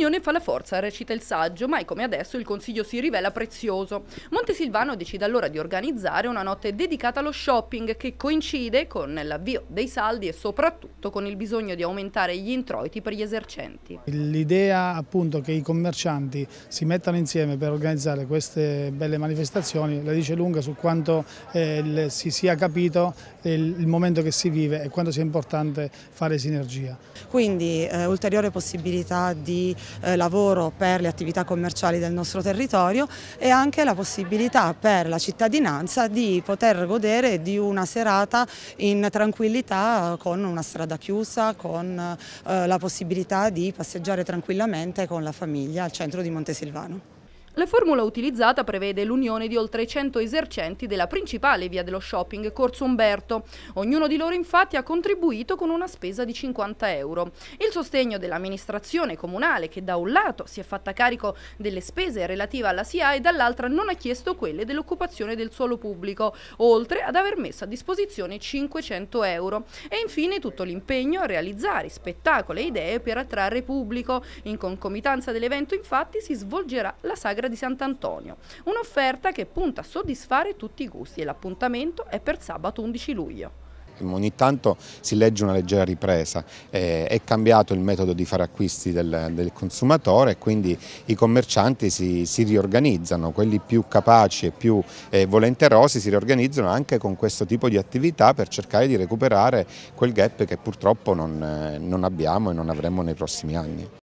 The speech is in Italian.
L'unione fa la forza, recita il saggio, mai come adesso il consiglio si rivela prezioso. Montesilvano decide allora di organizzare una notte dedicata allo shopping che coincide con l'avvio dei saldi e soprattutto con il bisogno di aumentare gli introiti per gli esercenti. L'idea appunto che i commercianti si mettano insieme per organizzare queste belle manifestazioni la dice lunga su quanto eh, si sia capito il, il, momento che si vive e quanto sia importante fare sinergia. Quindi eh, ulteriore possibilità di eh, lavoro per le attività commerciali del nostro territorio e anche la possibilità per la cittadinanza di poter godere di una serata in tranquillità con una strada chiusa, con eh, la possibilità di passeggiare tranquillamente con la famiglia al centro di Montesilvano. La formula utilizzata prevede l'unione di oltre 100 esercenti della principale via dello shopping, Corso Umberto. Ognuno di loro infatti ha contribuito con una spesa di 50 euro. Il sostegno dell'amministrazione comunale che da un lato si è fatta carico delle spese relative alla SIA e dall'altra non ha chiesto quelle dell'occupazione del suolo pubblico, oltre ad aver messo a disposizione 500 euro. E infine tutto l'impegno a realizzare spettacoli e idee per attrarre pubblico. In concomitanza dell'evento infatti si svolgerà la sagra di Sant'Antonio, un'offerta che punta a soddisfare tutti i gusti e l'appuntamento è per sabato 11 luglio ogni tanto si legge una leggera ripresa, eh, è cambiato il metodo di fare acquisti del, del consumatore e quindi i commercianti si, si, riorganizzano, quelli più capaci e più eh, volenterosi si riorganizzano anche con questo tipo di attività per cercare di recuperare quel gap che purtroppo non, eh, non abbiamo e non avremo nei prossimi anni.